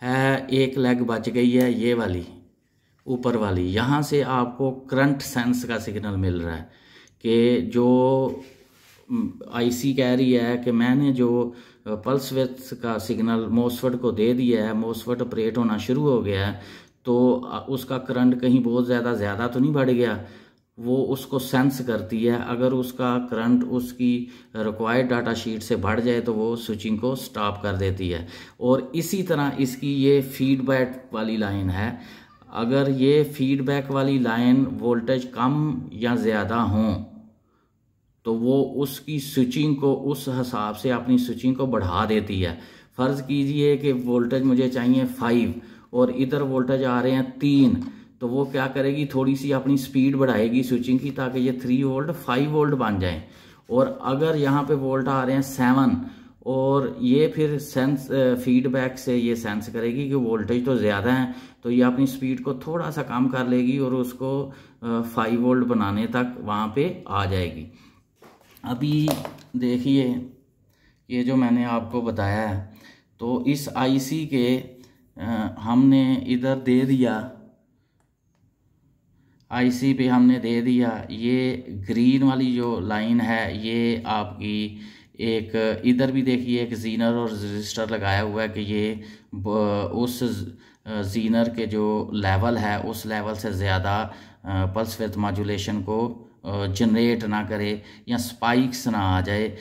है एक लेग बच गई है ये वाली ऊपर वाली यहाँ से आपको करंट सेंस का सिग्नल मिल रहा है कि जो आईसी कह रही है कि मैंने जो पल्स वेथ का सिग्नल मोसवट को दे दिया है मोसवट ऑपरेट होना शुरू हो गया है तो उसका करंट कहीं बहुत ज़्यादा ज़्यादा तो नहीं बढ़ गया वो उसको सेंस करती है अगर उसका करंट उसकी रिक्वायर्ड डाटा शीट से बढ़ जाए तो वो स्विचिंग को स्टॉप कर देती है और इसी तरह इसकी ये फीडबैक वाली लाइन है अगर ये फीडबैक वाली लाइन वोल्टेज कम या ज़्यादा हों तो वो उसकी स्विचिंग को उस हिसाब से अपनी स्विचिंग को बढ़ा देती है फ़र्ज़ कीजिए कि वोल्टेज मुझे चाहिए फाइव और इधर वोल्टेज आ रहे हैं तीन तो वो क्या करेगी थोड़ी सी अपनी स्पीड बढ़ाएगी स्विचिंग की ताकि ये थ्री वोल्ट फाइव वोल्ट बन जाए और अगर यहाँ पे वोल्ट आ रहे हैं सेवन और ये फिर सेंस फीडबैक से ये सेंस करेगी कि वोल्टेज तो ज़्यादा है तो ये अपनी स्पीड को थोड़ा सा कम कर लेगी और उसको फाइव वोल्ट बनाने तक वहाँ पे आ जाएगी अभी देखिए ये जो मैंने आपको बताया है तो इस आईसी के हमने इधर दे दिया आईसी पे हमने दे दिया ये ग्रीन वाली जो लाइन है ये आपकी एक इधर भी देखिए एक जीनर और रजिस्टर लगाया हुआ है कि ये उस जीनर के जो लेवल है उस लेवल से ज़्यादा पल्स विथ मॉजुलेशन को जनरेट ना करे या स्पाइक्स ना आ जाए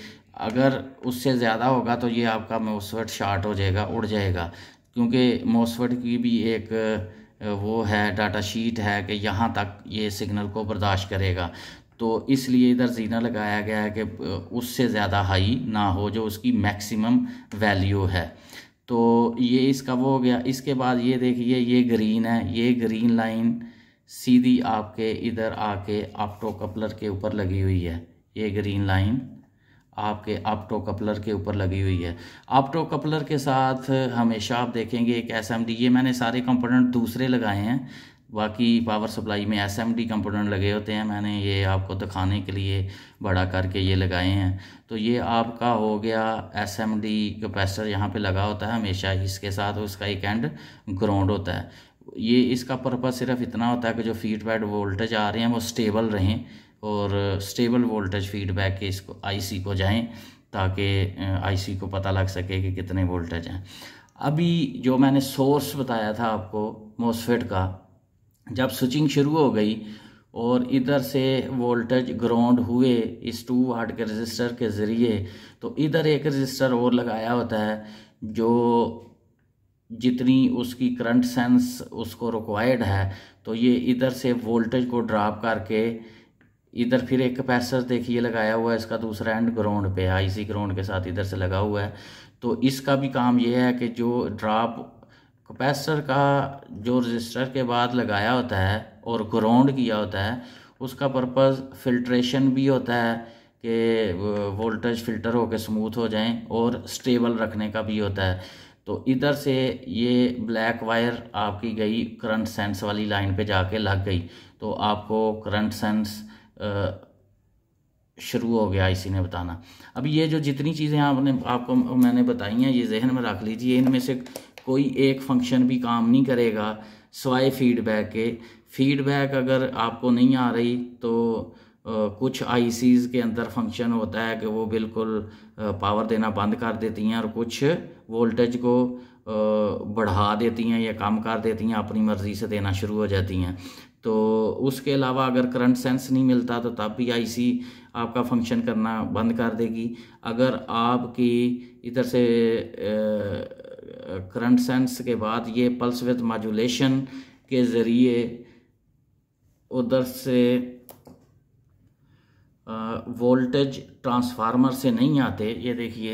अगर उससे ज़्यादा होगा तो ये आपका मोसवर्ट शार्ट हो जाएगा उड़ जाएगा क्योंकि मोसवर्ट की भी एक वो है डाटा शीट है कि यहाँ तक ये सिग्नल को बर्दाश्त करेगा तो इसलिए इधर जीना लगाया गया है कि उससे ज़्यादा हाई ना हो जो उसकी मैक्सिमम वैल्यू है तो ये इसका वो हो गया इसके बाद ये देखिए ये ग्रीन है ये ग्रीन लाइन सीधी आपके इधर आके आपटो कपलर के ऊपर लगी हुई है ये ग्रीन लाइन आपके आप्टो कपलर के ऊपर लगी हुई है आप्टो कपलर के साथ हमेशा आप देखेंगे एक एस ये मैंने सारे कंपोनेंट दूसरे लगाए हैं बाकी पावर सप्लाई में एस एम डी कंपोनेंट लगे होते हैं मैंने ये आपको दिखाने के लिए बड़ा करके ये लगाए हैं तो ये आपका हो गया एस एम डी कैपेसिटर यहाँ पे लगा होता है हमेशा इसके साथ उसका एक एंड ग्राउंड होता है ये इसका पर्पज़ सिर्फ इतना होता है कि जो फीडबैक वोल्टेज आ रहे हैं वो स्टेबल रहें और स्टेबल वोल्टेज फीडबैक के इसको आईसी को जाएं ताकि आईसी को पता लग सके कि कितने वोल्टेज हैं अभी जो मैंने सोर्स बताया था आपको मोसफेट का जब स्विचिंग शुरू हो गई और इधर से वोल्टेज ग्राउंड हुए इस टू वाट के रजिस्टर के ज़रिए तो इधर एक रजिस्टर और लगाया होता है जो जितनी उसकी करंट सेंस उसको रिक्वायर्ड है तो ये इधर से वोल्टेज को ड्राप करके इधर फिर एक कैपेसिटर देखिए लगाया हुआ है इसका दूसरा एंड ग्राउंड पे है इसी ग्राउंड के साथ इधर से लगा हुआ है तो इसका भी काम यह है कि जो ड्राप कैपेसिटर का जो रजिस्टर के बाद लगाया होता है और ग्राउंड किया होता है उसका पर्पस फिल्ट्रेशन भी होता है कि वोल्टेज फ़िल्टर होकर स्मूथ हो जाएं और स्टेबल रखने का भी होता है तो इधर से ये ब्लैक वायर आपकी गई करंट सेंस वाली लाइन पे जाके लग गई तो आपको करंट सेंस शुरू हो गया इसी ने बताना अब ये जो जितनी चीज़ें आपने आपको मैंने बताई हैं ये जहन में रख लीजिए इनमें से कोई एक फंक्शन भी काम नहीं करेगा सवाए फीडबैक के फीडबैक अगर आपको नहीं आ रही तो कुछ आईसीज़ के अंदर फंक्शन होता है कि वो बिल्कुल पावर देना बंद कर देती हैं और कुछ वोल्टेज को बढ़ा देती हैं या कम कर देती हैं अपनी मर्ज़ी से देना शुरू हो जाती हैं तो उसके अलावा अगर करंट सेंस नहीं मिलता तो तब भी आईसी आपका फंक्शन करना बंद कर देगी अगर आपकी इधर से करंट सेंस के बाद ये पल्स विद माजुलेशन के ज़रिए उधर से वोल्टेज ट्रांसफार्मर से नहीं आते ये देखिए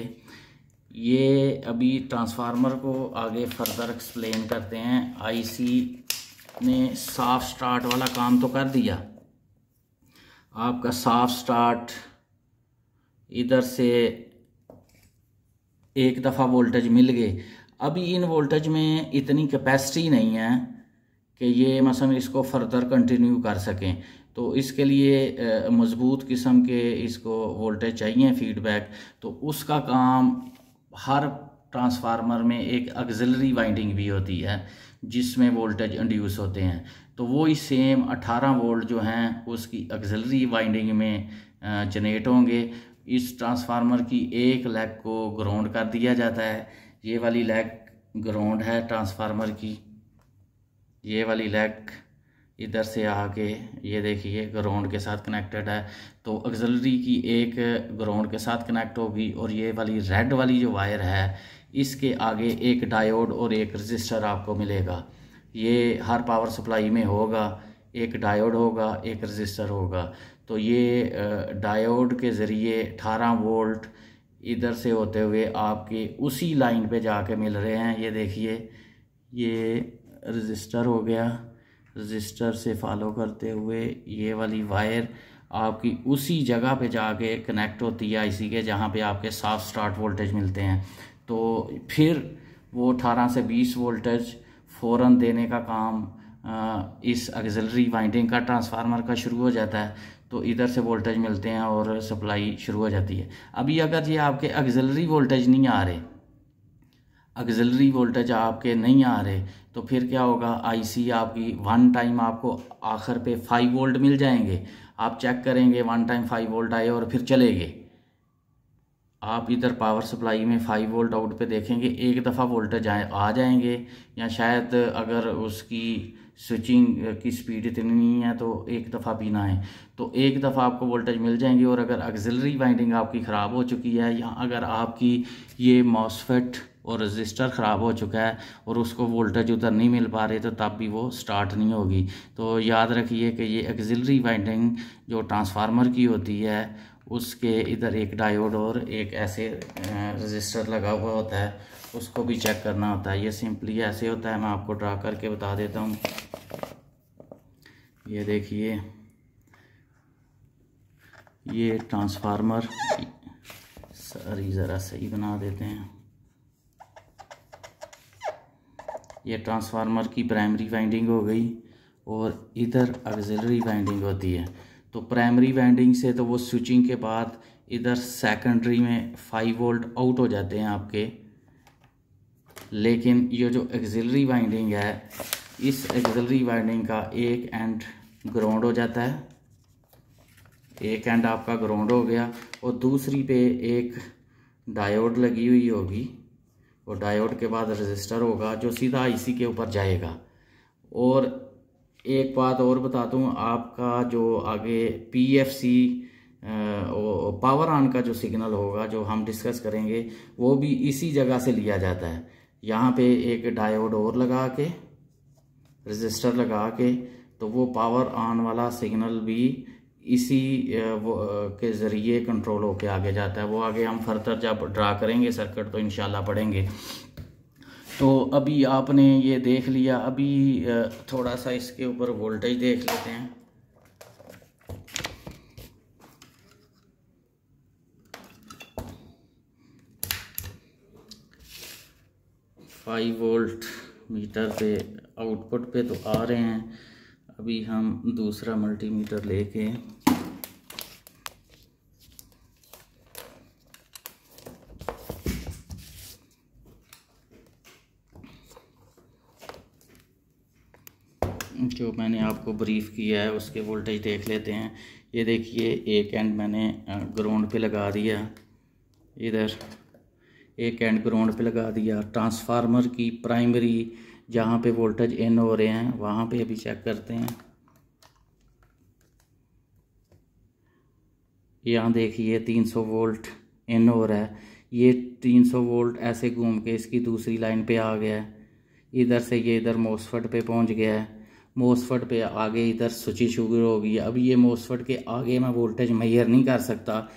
ये अभी ट्रांसफार्मर को आगे फर्दर एक्सप्लेन करते हैं आईसी ने साफ स्टार्ट वाला काम तो कर दिया आपका साफ स्टार्ट इधर से एक दफ़ा वोल्टेज मिल गए अभी इन वोल्टेज में इतनी कैपेसिटी नहीं है कि ये मसम इसको फर्दर कंटिन्यू कर सकें तो इसके लिए मज़बूत किस्म के इसको वोल्टेज चाहिए फीडबैक तो उसका काम हर ट्रांसफार्मर में एक ऑक्जिलरी वाइंडिंग भी होती है जिसमें वोल्टेज इंड्यूस होते हैं तो वो ही सेम 18 वोल्ट जो हैं उसकी एक्जलरी वाइंडिंग में जनरेट होंगे इस ट्रांसफार्मर की एक लेग को ग्राउंड कर दिया जाता है ये वाली लेग ग्राउंड है ट्रांसफार्मर की ये वाली लेग इधर से आके ये देखिए ग्राउंड के साथ कनेक्टेड है तो एक्जलरी की एक ग्राउंड के साथ कनेक्ट होगी और ये वाली रेड वाली जो वायर है इसके आगे एक डायोड और एक रजिस्टर आपको मिलेगा ये हर पावर सप्लाई में होगा एक डायोड होगा एक रजिस्टर होगा तो ये डायोड के ज़रिए 18 वोल्ट इधर से होते हुए आपके उसी लाइन पे जाके मिल रहे हैं ये देखिए ये रजिस्टर हो गया रजिस्टर से फॉलो करते हुए ये वाली वायर आपकी उसी जगह पे जाके कनेक्ट होती है आईसी के जहाँ पे आपके साफ स्टार्ट वोल्टेज मिलते हैं तो फिर वो 18 से 20 वोल्टेज फ़ौरन देने का काम इस एग्जलरी वाइंडिंग का ट्रांसफार्मर का शुरू हो जाता है तो इधर से वोल्टेज मिलते हैं और सप्लाई शुरू हो जाती है अभी अगर ये आपके एग्जलरी वोल्टेज नहीं आ रहे एक्जलरी वोल्टेज आपके नहीं आ रहे तो फिर क्या होगा आईसी आपकी वन टाइम आपको आखिर पे फाइव वोल्ट मिल जाएंगे आप चेक करेंगे वन टाइम फाइव वोल्ट आए और फिर चले गए आप इधर पावर सप्लाई में फाइव वोल्ट आउट पे देखेंगे एक दफ़ा वोल्टेज आए आ जाएंगे या शायद अगर उसकी स्विचिंग की स्पीड इतनी नहीं है तो एक दफ़ा भी ना है तो एक दफ़ा आपको वोल्टेज मिल जाएंगे और अगर एक्जिलरी वाइंडिंग आपकी ख़राब हो चुकी है या अगर आपकी ये मॉसफेट और रजिस्टर ख़राब हो चुका है और उसको वोल्टेज उधर नहीं मिल पा रही तो तब भी वो स्टार्ट नहीं होगी तो याद रखिए कि ये एक्जिलरी वाइंडिंग जो ट्रांसफार्मर की होती है उसके इधर एक डायोड और एक ऐसे रजिस्टर लगा हुआ होता है उसको भी चेक करना होता है ये सिंपली ऐसे होता है मैं आपको ड्रा करके बता देता हूँ ये देखिए ये ट्रांसफार्मर सारी ज़रा सही बना देते हैं ये ट्रांसफार्मर की प्राइमरी वाइंडिंग हो गई और इधर एग्जिलरी वाइंडिंग होती है तो प्राइमरी वाइंडिंग से तो वो स्विचिंग के बाद इधर सेकेंडरी में फाइव वोल्ट आउट हो जाते हैं आपके लेकिन ये जो एग्जिलरी वाइंडिंग है इस एग्जिलरी वाइंडिंग का एक एंड ग्राउंड हो जाता है एक एंड आपका ग्राउंड हो गया और दूसरी पे एक डायोड लगी हुई होगी और डायोड के बाद रजिस्टर होगा जो सीधा आईसी के ऊपर जाएगा और एक बात और बता दूँ आपका जो आगे पीएफसी पावर ऑन का जो सिग्नल होगा जो हम डिस्कस करेंगे वो भी इसी जगह से लिया जाता है यहाँ पे एक डायोड और लगा के रजिस्टर लगा के तो वो पावर ऑन वाला सिग्नल भी इसी वो के ज़रिए कंट्रोल होके आगे जाता है वो आगे हम फर्दर जब ड्रा करेंगे सर्किट तो इन पढ़ेंगे तो अभी आपने ये देख लिया अभी थोड़ा सा इसके ऊपर वोल्टेज देख लेते हैं फाइव वोल्ट मीटर पे आउटपुट पे तो आ रहे हैं अभी हम दूसरा मल्टीमीटर लेके जो मैंने आपको ब्रीफ किया है उसके वोल्टेज देख लेते हैं ये देखिए एक एंड मैंने ग्राउंड पे लगा दिया इधर एक एंड ग्राउंड पे लगा दिया ट्रांसफार्मर की प्राइमरी जहाँ पे वोल्टेज एन हो रहे हैं वहाँ पे अभी चेक करते हैं यहाँ देखिए 300 वोल्ट एन हो रहा है ये 300 वोल्ट ऐसे घूम के इसकी दूसरी लाइन पे आ गया है इधर से ये इधर मोसफट पे पहुँच गया है मोसफट पे आगे इधर सुची शुगर होगी अब ये मोसफट के आगे मैं वोल्टेज मैयर नहीं कर सकता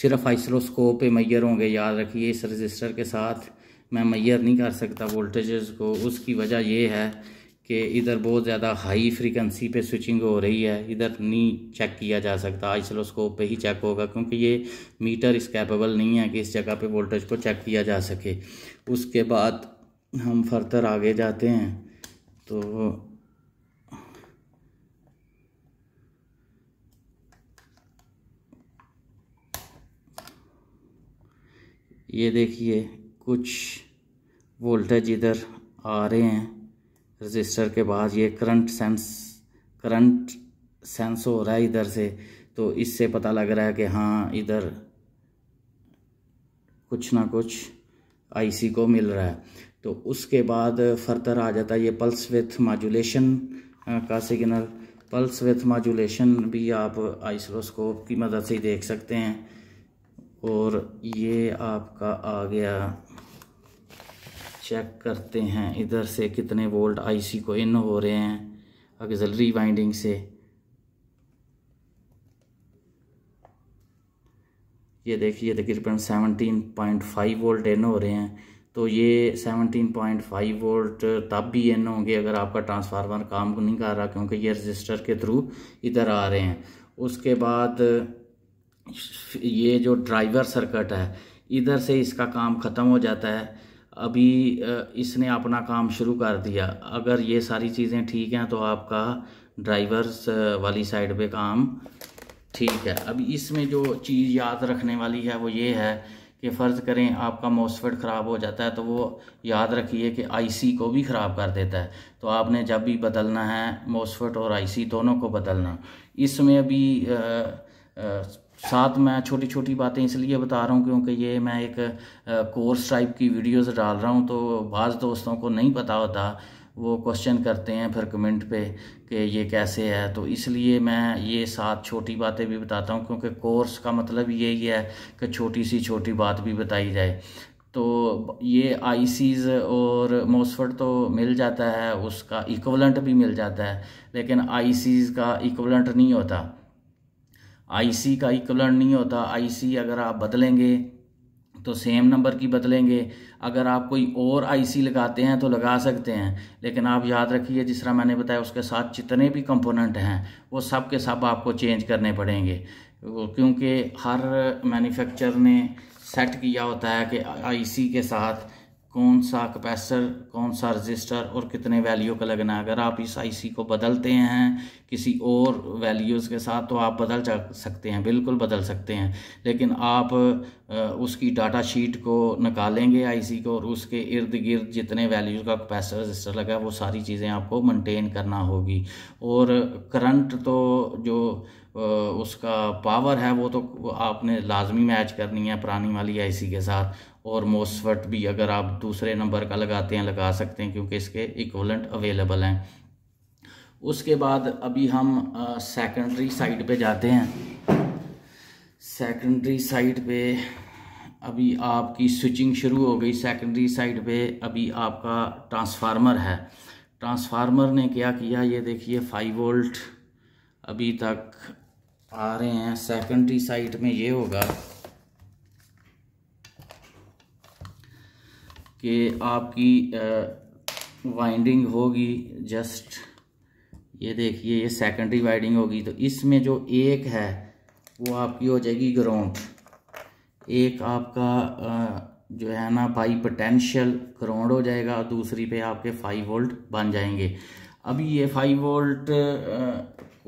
सिर्फ आइसरोस्कोप पे मैयर होंगे याद रखिए इस रजिस्टर के साथ मैं मैयर नहीं कर सकता वोल्टेजेस को उसकी वजह ये है कि इधर बहुत ज़्यादा हाई फ्रीक्वेंसी पे स्विचिंग हो रही है इधर नहीं चेक किया जा सकता उसको पे ही चेक होगा क्योंकि ये मीटर इस कैपेबल नहीं है कि इस जगह पे वोल्टेज को चेक किया जा सके उसके बाद हम फर्दर आगे जाते हैं तो ये देखिए कुछ वोल्टेज इधर आ रहे हैं रजिस्टर के बाद ये करंट सेंस करंट सेंस हो रहा है इधर से तो इससे पता लग रहा है कि हाँ इधर कुछ ना कुछ आईसी को मिल रहा है तो उसके बाद फर्दर आ जाता है ये पल्स विथ माजुलेशन का सिग्नल पल्स विथ माजुलेशन भी आप आइसरोस्कोप की मदद से ही देख सकते हैं और ये आपका आ गया चेक करते हैं इधर से कितने वोल्ट आईसी को इन हो रहे हैं अगजलरी वाइंडिंग से ये देखिए तकरीबन seventeen point five volt in हो रहे हैं तो ये सेवनटीन पॉइंट फाइव वोल्ट तब भी इन होंगे अगर आपका ट्रांसफार्मर काम नहीं कर रहा क्योंकि ये रजिस्टर के थ्रू इधर आ रहे हैं उसके बाद ये जो ड्राइवर सर्किट है इधर से इसका काम ख़त्म हो जाता है अभी इसने अपना काम शुरू कर दिया अगर ये सारी चीज़ें ठीक हैं तो आपका ड्राइवर्स वाली साइड पे काम ठीक है अब इसमें जो चीज़ याद रखने वाली है वो ये है कि फ़र्ज़ करें आपका मॉसफेट ख़राब हो जाता है तो वो याद रखिए कि आईसी को भी ख़राब कर देता है तो आपने जब भी बदलना है मॉसफेट और आईसी दोनों को बदलना इसमें अभी आ, आ, साथ मैं छोटी छोटी बातें इसलिए बता रहा हूँ क्योंकि ये मैं एक कोर्स टाइप की वीडियोस डाल रहा हूँ तो बाज़ दोस्तों को नहीं पता होता वो क्वेश्चन करते हैं फिर कमेंट पे कि ये कैसे है तो इसलिए मैं ये साथ छोटी बातें भी बताता हूँ क्योंकि कोर्स का मतलब यही है कि छोटी सी छोटी बात भी बताई जाए तो ये आईसीज़ और मोसफर्ड तो मिल जाता है उसका इक्वलेंट भी मिल जाता है लेकिन आईसीज़ का इक्वलेंट नहीं होता आईसी का इक्वलर नहीं होता आईसी अगर आप बदलेंगे तो सेम नंबर की बदलेंगे अगर आप कोई और आईसी लगाते हैं तो लगा सकते हैं लेकिन आप याद रखिए जिस तरह मैंने बताया उसके साथ जितने भी कंपोनेंट हैं वो सब के सब आपको चेंज करने पड़ेंगे क्योंकि हर मैन्युफैक्चर ने सेट किया होता है कि आईसी के साथ कौन सा कैपेसिटर कौन सा रजिस्टर और कितने वैल्यू का लगना है अगर आप इस आईसी को बदलते हैं किसी और वैल्यूज़ के साथ तो आप बदल जा सकते हैं बिल्कुल बदल सकते हैं लेकिन आप उसकी डाटा शीट को निकालेंगे आईसी को और उसके इर्द गिर्द जितने वैल्यूज़ का कैपेसिटर रजिस्टर लगा वो सारी चीज़ें आपको मेनटेन करना होगी और करंट तो जो उसका पावर है वो तो आपने लाजमी मैच करनी है पुरानी वाली आईसी के साथ और मोसफट भी अगर आप दूसरे नंबर का लगाते हैं लगा सकते हैं क्योंकि इसके इक्वलेंट अवेलेबल हैं उसके बाद अभी हम सेकेंडरी साइड पे जाते हैं सेकेंडरी साइड पे अभी आपकी स्विचिंग शुरू हो गई सेकेंडरी साइड पे अभी आपका ट्रांसफार्मर है ट्रांसफार्मर ने क्या किया ये देखिए फाइव वोल्ट अभी तक आ रहे हैं सेकेंडरी साइड में ये होगा कि आपकी वाइंडिंग होगी जस्ट ये देखिए ये सेकेंडरी वाइंडिंग होगी तो इसमें जो एक है वो आपकी हो जाएगी ग्राउंड एक आपका जो है ना बाई पोटेंशियल ग्राउंड हो जाएगा दूसरी पे आपके फाइव वोल्ट बन जाएंगे अभी ये फाइव वोल्ट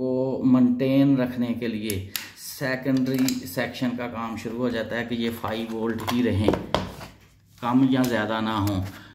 को मेंटेन रखने के लिए सेकेंडरी सेक्शन का काम शुरू हो जाता है कि ये फाइव वोल्ट ही रहें कम या ज़्यादा ना हों